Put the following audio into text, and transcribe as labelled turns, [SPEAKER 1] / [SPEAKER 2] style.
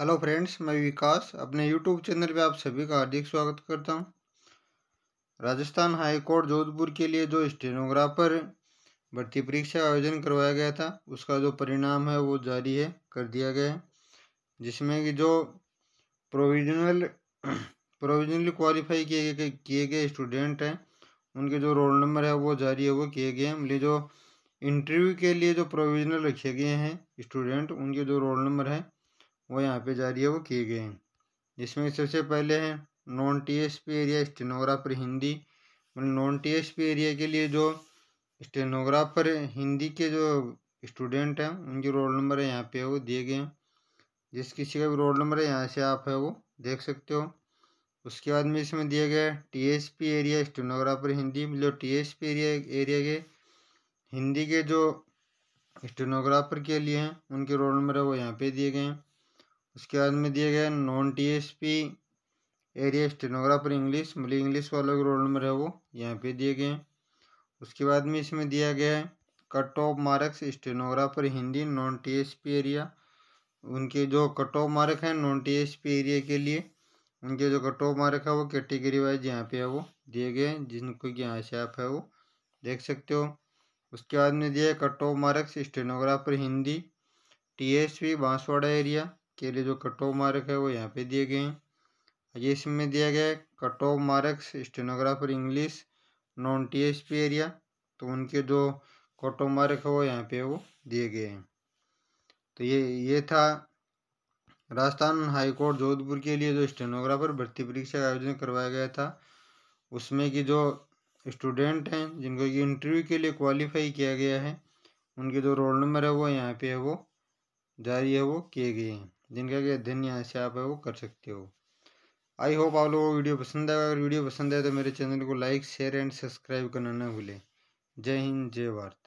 [SPEAKER 1] hello friends मैं विकास अपने YouTube channel पे आप सभी का हार्दिक स्वागत करता हूँ राजस्थान हाई कोर्ट जोधपुर के लिए जो स्टेनोग्राफर भर्ती परीक्षा का आयोजन करवाया गया था उसका जो परिणाम है वो जारी है कर दिया गया है जिसमें कि जो प्रोविजनल प्रोविजनली क्वालिफाई किए गए किए गए स्टूडेंट हैं उनके जो रोल नंबर है वो जारी है वो किए गए हैं मतलब जो इंटरव्यू के लिए जो प्रोविजनल रखे गए हैं स्टूडेंट उनके जो रोल नंबर है वो यहाँ पे जारी है वो किए गए हैं जिसमें सबसे पहले है non TSP area stenographer Hindi मतलब नॉन टीएसपी एरिया के लिए जो स्टेनोग्राफर हिंदी के जो स्टूडेंट हैं उनके रोल नंबर है यहाँ पे वो दिए गए हैं जिस किसी का भी रोल नंबर है यहाँ से आप है वो देख सकते हो उसके बाद में इसमें दिया गया टीएसपी एरिया स्टेनोग्राफर हिंदी मतलब टीएसपी एरिया एरिया के हिंदी के जो स्टेनोग्राफर के लिए हैं उनके रोल नंबर है वो यहाँ पे दिए गए हैं उसके बाद में दिया गया non TSP area stenographer English मतलब इंग्लिश वालों के रोल नंबर है वो यहाँ पे दिए गए उसके बाद में इसमें दिया गया है cut off marks stenographer Hindi non TSP area उनके जो कट ऑफ मार्क हैं नॉन टीएसपी एरिया के लिए उनके जो कट ऑफ मार्क है वो कैटेगरी वाइज यहाँ पे है वो दिए गए हैं जिनको कि यहाँ से आप है वो देख सकते हो उसके बाद में दिया है cut off marks stenographer Hindi P Banswara area के लिए जो कट ऑफ मार्क है वो यहाँ पे दिए गए हैं ये इसमें दिया गया है cut off marks stenographer English non T S P area तो उनके जो कट ऑफ मार्क है वो यहाँ पे वो दिए गए हैं तो ये ये था राजस्थान हाईकोर्ट जोधपुर के लिए जो स्टेनोग्राफर भर्ती परीक्षा का आयोजन करवाया गया था उसमें की जो स्टूडेंट हैं जिनको कि इंटरव्यू के लिए क्वालिफाई किया गया है उनके जो रोल नंबर है वो यहाँ पे है वो जारी है वो किए गए हैं जिनका कि अध्ययन यहाँ से आप है वो कर सकते हो आई होप आप लोगों को वीडियो पसंद आएगा अगर वीडियो पसंद आए तो मेरे चैनल को लाइक शेयर एंड सब्सक्राइब करना ना भूलें जय हिंद जय भारत